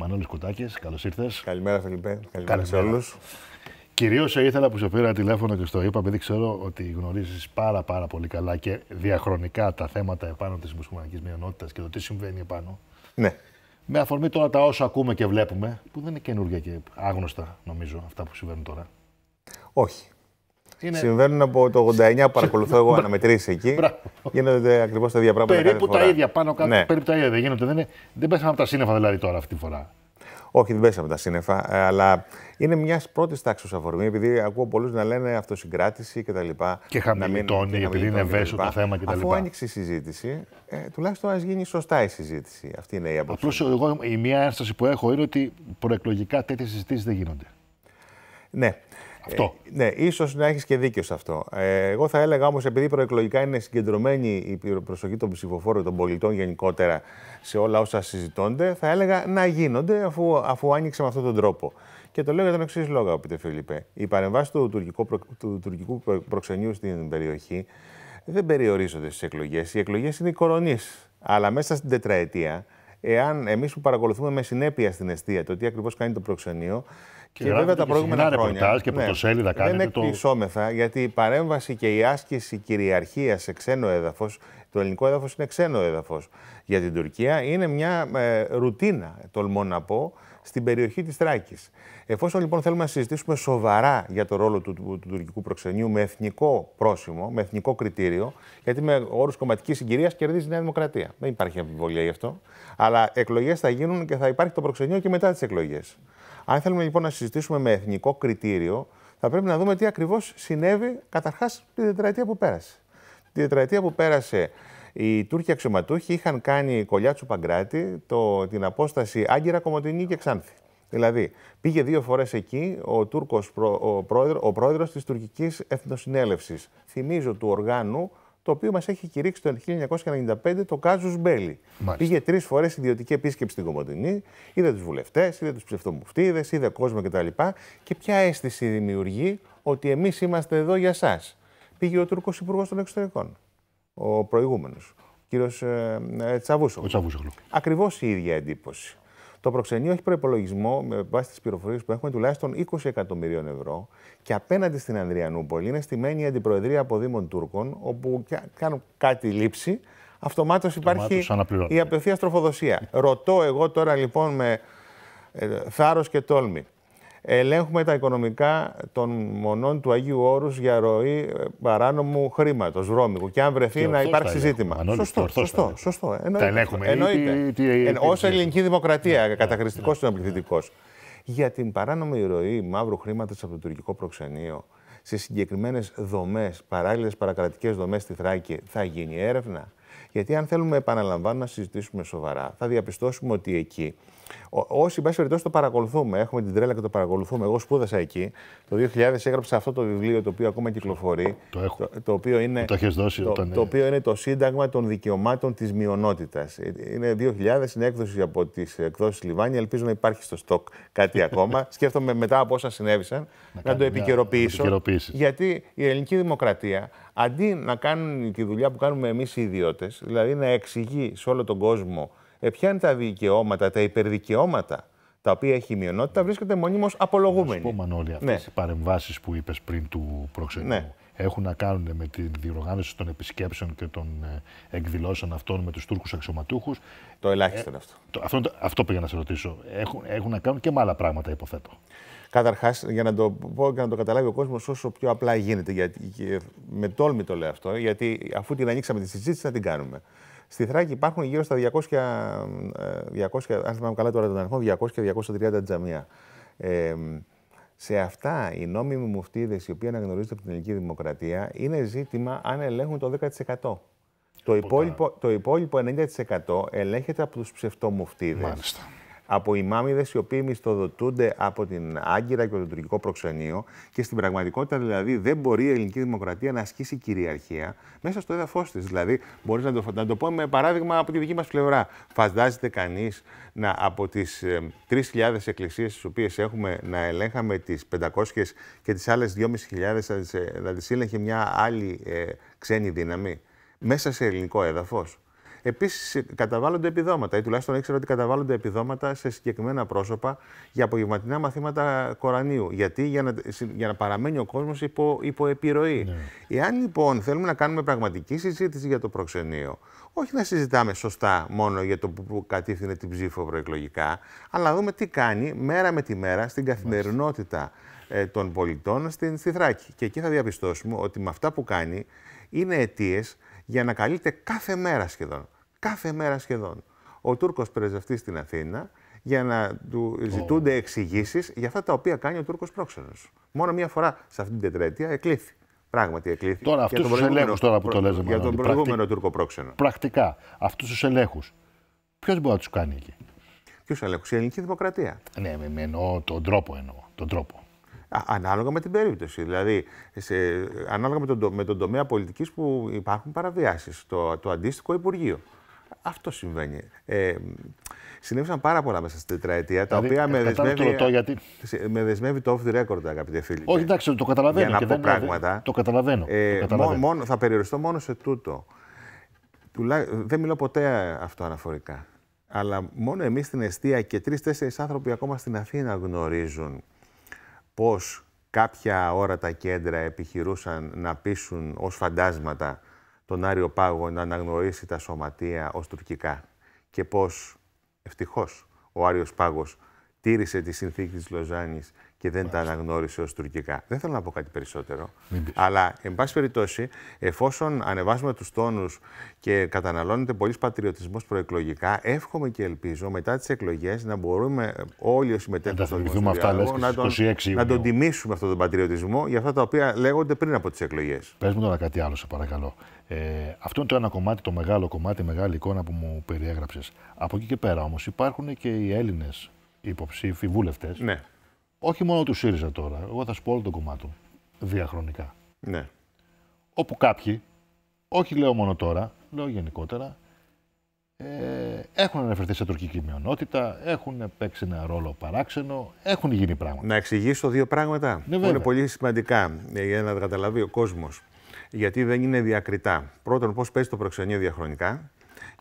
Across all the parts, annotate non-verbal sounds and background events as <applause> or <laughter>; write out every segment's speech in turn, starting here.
Μανώλης Κουτάκης, καλώς ήρθες. Καλημέρα, Φελιππέ. Καλημέρα σε όλους. Κυρίως ήθελα που σε πήρα τηλέφωνο και στο είπα, επειδή ξέρω ότι γνωρίζεις πάρα, πάρα πολύ καλά και διαχρονικά τα θέματα επάνω της μουσουλμανικής μειονότητας και το τι συμβαίνει επάνω. Ναι. Με αφορμή τώρα τα όσα ακούμε και βλέπουμε, που δεν είναι καινούργια και άγνωστα νομίζω αυτά που συμβαίνουν τώρα. Όχι. Είναι... Συμβαίνουν από το 89, παρακολουθώ εγώ <laughs> αναμετρήσει εκεί. γίνονται ακριβώς τα ίδια πράγματα. Περίπου τα ίδια πάνω κάτω. Ναι. Περίπου τα ίδια δεν γίνονται. Δεν, είναι... δεν πέσαμε από τα σύννεφα δηλαδή τώρα αυτή τη φορά. Όχι, δεν πέσαμε από τα σύννεφα, ε, αλλά είναι μιας πρώτης τάξης αφορμή, επειδή ακούω πολλούς να λένε αυτοσυγκράτηση κτλ. Και, τα λοιπά, και μην, επειδή είναι ευαίσθητο το θέμα κτλ. Αφού άνοιξε η συζήτηση, ε, τουλάχιστον ας γίνει σωστά η συζήτηση. Αυτή είναι η άποψη. Απλώς εγώ η μία ένσταση που έχω είναι ότι προεκλογικά τέτοιες συζητήσεις δεν γίνονται. Ναι. Αυτό. Ε, ναι, ίσως να έχεις και δίκιο σε αυτό. Ε, εγώ θα έλεγα όμως, επειδή προεκλογικά είναι συγκεντρωμένη η προσοχή των ψηφοφόρων, των πολιτών γενικότερα σε όλα όσα συζητώνται, θα έλεγα να γίνονται αφού, αφού άνοιξε με αυτόν τον τρόπο. Και το λέω για τον εξής λόγο, αγαπητέ Φίλιππε. Η παρεμβάση του του τουρκικού προξενείου στην περιοχή δεν περιορίζονται στις εκλογές. Οι εκλογές είναι οι κορονεί. Αλλά μέσα στην τετραετία εάν εμείς που παρακολουθούμε με συνέπεια στην αιστεία το τι ακριβώς κάνει το προξενείο. Και, και βέβαια τα προηγούμενα χρόνια. Και να ναι, δεν εκπλησόμεθα, το... γιατί η παρέμβαση και η άσκηση κυριαρχία σε ξένο έδαφος, το ελληνικό έδαφος είναι ξένο έδαφος για την Τουρκία, είναι μια ε, ρουτίνα, τολμώ να πω, στην περιοχή της Τράκη. Εφόσον λοιπόν θέλουμε να συζητήσουμε σοβαρά για το ρόλο του, του, του τουρκικού προξενιού με εθνικό πρόσημο, με εθνικό κριτήριο, γιατί με όρους κομματικής συγκυρίας κερδίζει η Νέα Δημοκρατία. Δεν υπάρχει αμφιβολία γι' αυτό. Αλλά εκλογές θα γίνουν και θα υπάρχει το προξενείο και μετά τις εκλογές. Αν θέλουμε λοιπόν να συζητήσουμε με εθνικό κριτήριο, θα πρέπει να δούμε τι ακριβώς συνέβη καταρχάς τη τετραετία που πέρασε. Τη τετραετία που πέρασε οι Τούρκοι αξιωματούχοι είχαν κάνει κολλιά Παγκράτη το, την απόσταση Άγκυρα Κομωτινή και Ξάνθη. Δηλαδή, πήγε δύο φορές εκεί ο ο πρόεδρο πρόεδρος της τουρκικής εθνοσυνέλευσης. Θυμίζω του οργάνου το οποίο μας έχει κηρύξει το 1995 το Κάζους Μπέλι. Πήγε τρεις φορές ιδιωτική επίσκεψη στην Κομωτινή, είδε τους βουλευτές, είδε τους ψευτομουφτίδες, είδε κόσμο κτλ. Και ποια αίσθηση δημιουργεί ότι εμείς είμαστε εδώ για εσά. Πήγε ο Τούρκος Υπουργός των Εξωτερικών ο προηγούμενος, ο κύριος ε, ε Τσαβούσο. Ακριβώς η ίδια εντύπωση. Το προξενείο έχει προπολογισμό με βάση τις πληροφορίες που έχουμε τουλάχιστον 20 εκατομμυρίων ευρώ και απέναντι στην Ανδριανούπολη είναι στημένη η αντιπροεδρία από Τούρκων, όπου κάνουν κάτι λήψη, αυτομάτως υπάρχει η απευθείας τροφοδοσία. Ρωτώ εγώ τώρα λοιπόν με ε, θάρρος και τόλμη ελέγχουμε τα οικονομικά των μονών του Αγίου Όρους για ροή ε, παράνομου χρήματος, βρώμικου. Και αν βρεθεί να υπάρξει ζήτημα. Σωστό, σωστό, σωστό, Τα ελέγχουμε. Εννοείται. Ε, Ω ελληνική δημοκρατία, καταχρηστικό είναι ο Για την παράνομη ροή μαύρου χρήματος από το τουρκικό προξενείο σε συγκεκριμένες δομές, παράλληλες παρακρατικές δομές στη Θράκη, θα γίνει έρευνα. Γιατί αν θέλουμε, επαναλαμβάνω, να συζητήσουμε σοβαρά, θα διαπιστώσουμε ότι εκεί, όσοι πάση περιπτώσει το παρακολουθούμε, έχουμε την τρέλα και το παρακολουθούμε. Εγώ σπούδασα εκεί. Το 2000 έγραψα αυτό το βιβλίο το οποίο ακόμα κυκλοφορεί. Το, έχω. το, το οποίο είναι, το, έχεις δώσει, το, όταν... το οποίο είναι το Σύνταγμα των Δικαιωμάτων της Μειονότητας. Ε, είναι 2000, είναι έκδοση από τις εκδόσεις Λιβάνη. Ελπίζω να υπάρχει στο στοκ κάτι ακόμα. <laughs> Σκέφτομαι μετά από όσα συνέβησαν να, να το επικαιροποιήσω. Γιατί η ελληνική δημοκρατία αντί να κάνουν τη δουλειά που κάνουμε εμείς οι ιδιώτες, δηλαδή να εξηγεί σε όλο τον κόσμο ε, ποια είναι τα δικαιώματα, τα υπερδικαιώματα τα οποία έχει η μειονότητα, βρίσκεται μονίμως απολογούμενη. Να σου πω, Μανώλη, αυτές ναι. οι παρεμβάσεις που είπες πριν του προξενιού ναι. έχουν να κάνουν με τη διοργάνωση των επισκέψεων και των ε, εκδηλώσεων αυτών με τους Τούρκους αξιωματούχους. Το ελάχιστο ε, αυτό. αυτό. πήγα να σε ρωτήσω. Έχουν, έχουν να κάνουν και με άλλα πράγματα, υποθέτω. Καταρχάς, για να το πω και να το καταλάβει ο κόσμος όσο πιο απλά γίνεται, γιατί, με τόλμη το λέω αυτό, γιατί αφού την ανοίξαμε τη συζήτηση, θα την κάνουμε. Στη Θράκη υπάρχουν γύρω στα 200, 200 ε, αν θυμάμαι καλά τώρα τον αριθμό, 200 230 τζαμιά. Ε, σε αυτά οι νόμιμοι μουφτίδες, οι οποίοι αναγνωρίζονται από την ελληνική δημοκρατία είναι ζήτημα αν ελέγχουν το 10%. Το υπόλοιπο, το υπόλοιπο 90% ελέγχεται από τους ψευτομουφτίδες. Μάλιστα από ημάμιδες οι οποίοι μισθοδοτούνται από την Άγκυρα και το τουρκικό προξενείο και στην πραγματικότητα δηλαδή δεν μπορεί η ελληνική δημοκρατία να ασκήσει κυριαρχία μέσα στο έδαφος της. Δηλαδή, μπορείς να, το, να το πω με παράδειγμα από τη δική μας πλευρά. Φαντάζεται κανείς να από τις 3.000 ε, εκκλησίες τις οποίες έχουμε να ελέγχαμε τις 500 και τις άλλες 2.500 να τι έλεγχε μια άλλη ε, ξένη δύναμη μέσα σε ελληνικό έδαφος. Επίσης, καταβάλλονται επιδόματα ή τουλάχιστον ήξερα ότι καταβάλλονται επιδόματα σε συγκεκριμένα πρόσωπα για απογευματινά μαθήματα Κορανίου. Γιατί για να, για να παραμένει ο κόσμος υπό, υπό επιρροή. Ναι. Εάν λοιπόν θέλουμε να κάνουμε πραγματική συζήτηση για το προξενείο, όχι να συζητάμε σωστά μόνο για το που κατήφθηνε την ψήφο προεκλογικά, αλλά να δούμε τι κάνει μέρα με τη μέρα στην καθημερινότητα ε, των πολιτών στην, στη Θράκη. Και εκεί θα διαπιστώσουμε ότι με αυτά που κάνει είναι αιτίες για να καλείται κάθε μέρα σχεδόν. Κάθε μέρα σχεδόν. Ο Τουρκο πρεσβευτής στην Αθήνα για να του ζητούνται εξηγήσεις για αυτά τα οποία κάνει ο Τούρκος πρόξενος. Μόνο μία φορά σε αυτήν την τετρέτεια, εκλήθη. Πράγματι εκλήθη. Τώρα αυτού του ελέγχους τώρα που το λέζαμε. Για τον προηγούμενο Τούρκο πρόξενο. Πρακτικά αυτούς τους ελέγχους. Ποιος μπορεί να τους κάνει εκεί. Ποιος ελέγχους, η ελληνική δημοκρατία. Ναι, με εννοώ τον τρόπο εννοώ. Τον τρόπο. Ανάλογα με την περίπτωση. Δηλαδή, σε, ανάλογα με τον, με τον τομέα πολιτικής που υπάρχουν παραβιάσεις. Το, το αντίστοιχο Υπουργείο. Αυτό συμβαίνει. Ε, συνέβησαν πάρα πολλά μέσα στην τετραετία, τα δηλαδή, οποία ε, με δεσμεύει, το γιατί... με δεσμεύει το off the record, αγαπητέ φίλοι. Όχι, εντάξει, το καταλαβαίνω. Για να πω δεν δηλαδή, πράγματα. Το καταλαβαίνω. Ε, το καταλαβαίνω. Μόνο, θα περιοριστώ μόνο σε τούτο. Δεν μιλώ ποτέ αυτό αναφορικά. Αλλά μόνο εμείς στην Εστία και τρει-τέσσερι άνθρωποι ακόμα στην Αθήνα γνωρίζουν πώς κάποια τα κέντρα επιχειρούσαν να πείσουν ως φαντάσματα τον Άριο Πάγο να αναγνωρίσει τα σωματεία ως τουρκικά και πώς, ευτυχώς, ο Άριος Πάγος τήρησε τη συνθήκη της Λοζάνης και δεν τα αναγνώρισε ως τουρκικά. Δεν θέλω να πω κάτι περισσότερο, αλλά εν πάση περιπτώσει, εφόσον ανεβάζουμε τους τόνους και καταναλώνεται πολύ πατριωτισμός προεκλογικά, εύχομαι και ελπίζω μετά τις εκλογές να μπορούμε όλοι όσοι συμμετέχοντες στον να, τον, να τον τιμήσουμε αυτόν τον πατριωτισμό για αυτά τα οποία λέγονται πριν από τις εκλογές. Πες μου τώρα κάτι άλλο, σε παρακαλώ. Ε, αυτό είναι το ένα κομμάτι, το μεγάλο κομμάτι, μεγάλη εικόνα που μου περιέγραψες. Από εκεί και πέρα όμως υπάρχουν και οι Έλληνες υποψήφοι βουλευτές. Ναι. Όχι μόνο του ΣΥΡΙΖΑ τώρα, εγώ θα σου πω όλο το κομμάτι Διαχρονικά. Ναι. Όπου κάποιοι, όχι λέω μόνο τώρα, λέω γενικότερα, ε, έχουν αναφερθεί σε τουρκική μειονότητα, έχουν παίξει ένα ρόλο παράξενο, έχουν γίνει πράγματα. Να εξηγήσω δύο πράγματα ναι, που είναι πολύ σημαντικά ε, για να τα καταλάβει ο κόσμος. Γιατί δεν είναι διακριτά. Πρώτον, πώς παίζει το προξενείο διαχρονικά.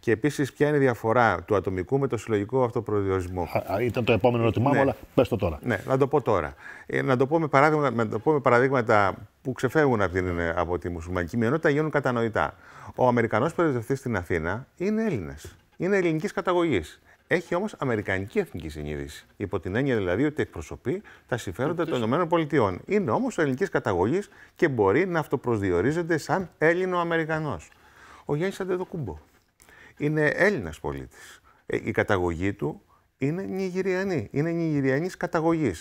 Και επίσης, ποια είναι η διαφορά του ατομικού με το συλλογικό αυτοπροδιορισμό. ήταν το επόμενο ερώτημά μου, ναι. αλλά πες το τώρα. Ναι, να το πω τώρα. Ε, να, το πω με παράδειγμα, να παραδείγματα που ξεφεύγουν από, την, από τη μουσουλμανική μειονότητα, γίνουν κατανοητά. Ο Αμερικανός πρεσβευτής στην Αθήνα είναι Έλληνα. Είναι ελληνικής καταγωγής. Έχει όμως αμερικανική εθνική συνείδηση. Υπό την έννοια δηλαδή ότι εκπροσωπεί τα συμφέροντα των ΗΠΑ. Είναι όμως ελληνικής καταγωγής και μπορεί να αυτοπροσδιορίζεται σαν Έλληνο-Αμερικανό. Ο Γιάννης Αντεδοκούμπο είναι Έλληνας πολίτης. Ε, η καταγωγή του είναι Νιγηριανή. Είναι Νιγηριανής καταγωγής.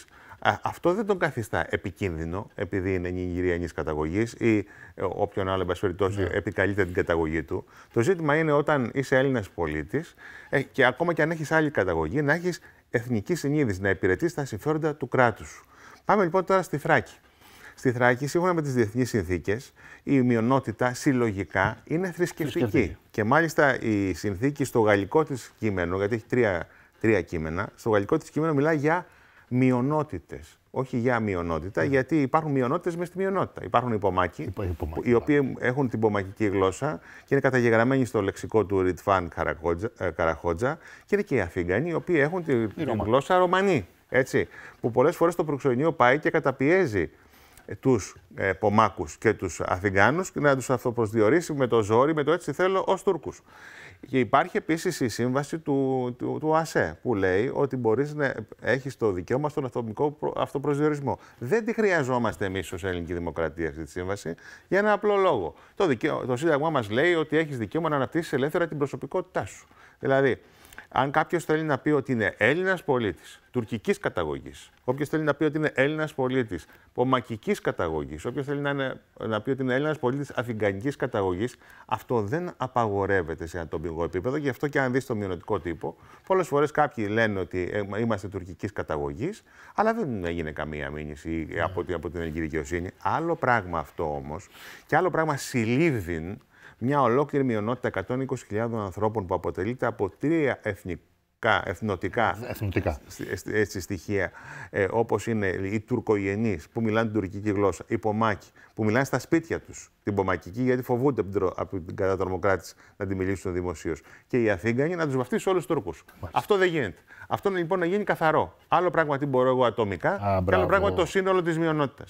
Αυτό δεν τον καθιστά επικίνδυνο, επειδή είναι Νιγηριανής καταγωγής ή ε, όποιον άλλο, εν περιπτώσει, ναι. επικαλείται την καταγωγή του. Το ζήτημα είναι όταν είσαι Έλληνας πολίτης ε, και ακόμα και αν έχεις άλλη καταγωγή, να έχεις εθνική συνείδηση, να υπηρετείς τα συμφέροντα του κράτους Πάμε λοιπόν τώρα στη Θράκη. Στη Θράκη, σύμφωνα με τις διεθνείς συνθήκες, η μειονότητα συλλογικά είναι θρησκευτική. Και μάλιστα η συνθήκη στο γαλλικό της κείμενο, γιατί έχει τρία, τρία κείμενα, στο γαλλικό της κείμενο μιλάει για μειονότητες. Όχι για μειονότητα, ναι. γιατί υπάρχουν μειονότητες μες στη μειονότητα. Υπάρχουν οι Πομάκοι, οι οποίοι έχουν την πομακική γλώσσα και είναι καταγεγραμμένοι στο λεξικό του Ριτφάν ε, Καραχότζα, και είναι και οι Αφίγκανοι, οι οποίοι έχουν τη, γλώσσα Ρωμανή. Έτσι, που πολλές φορές το προξενείο πάει και καταπιέζει τους ε, και τους Αθηγάνους να τους αυτοπροσδιορίσει με το ζόρι, με το έτσι θέλω, ως Τούρκους. Και υπάρχει επίσης η σύμβαση του, του, ΑΣΕ που λέει ότι μπορείς να έχεις το δικαίωμα στον ατομικό αυτοπροσδιορισμό. Δεν τη χρειαζόμαστε εμείς ως ελληνική δημοκρατία αυτή τη σύμβαση για ένα απλό λόγο. Το, το Σύνταγμα μας λέει ότι έχεις δικαίωμα να αναπτύσσεις ελεύθερα την προσωπικότητά σου. Δηλαδή, αν κάποιος θέλει να πει ότι είναι Έλληνας πολίτης, τουρκικής καταγωγής, όποιος θέλει να πει ότι είναι Έλληνας πολίτης, πομακικής καταγωγής, όποιος θέλει να, είναι, να πει ότι είναι Έλληνας πολίτης αφιγανική καταγωγής, αυτό δεν απαγορεύεται σε ατομικό επίπεδο. Γι' αυτό και αν δεις το μειονοτικό τύπο, πολλές φορές κάποιοι λένε ότι ε, είμαστε τουρκικής καταγωγής, αλλά δεν έγινε καμία μήνυση από, ναι. από την ελληνική δικαιοσύνη. Άλλο πράγμα αυτό όμως, και άλλο πράγμα συλλήβδιν μια ολόκληρη μειονότητα 120.000 ανθρώπων που αποτελείται από τρία εθνικά, εθνοτικά, ε, εθνοτικά. στοιχεία, ε, όπως είναι οι τουρκογενείς που μιλάνε την τουρκική γλώσσα, οι πομάκοι που μιλάνε στα σπίτια τους την πομακική γιατί φοβούνται από την κατατρομοκράτηση να τη μιλήσουν δημοσίως. Και οι Αθήγανοι να τους βαφτίσουν όλους τους Τούρκους. Αυτό δεν γίνεται. Αυτό λοιπόν να γίνει καθαρό. Άλλο πράγμα τι μπορώ εγώ ατομικά, και άλλο πράγμα το σύνολο της μειονότητας.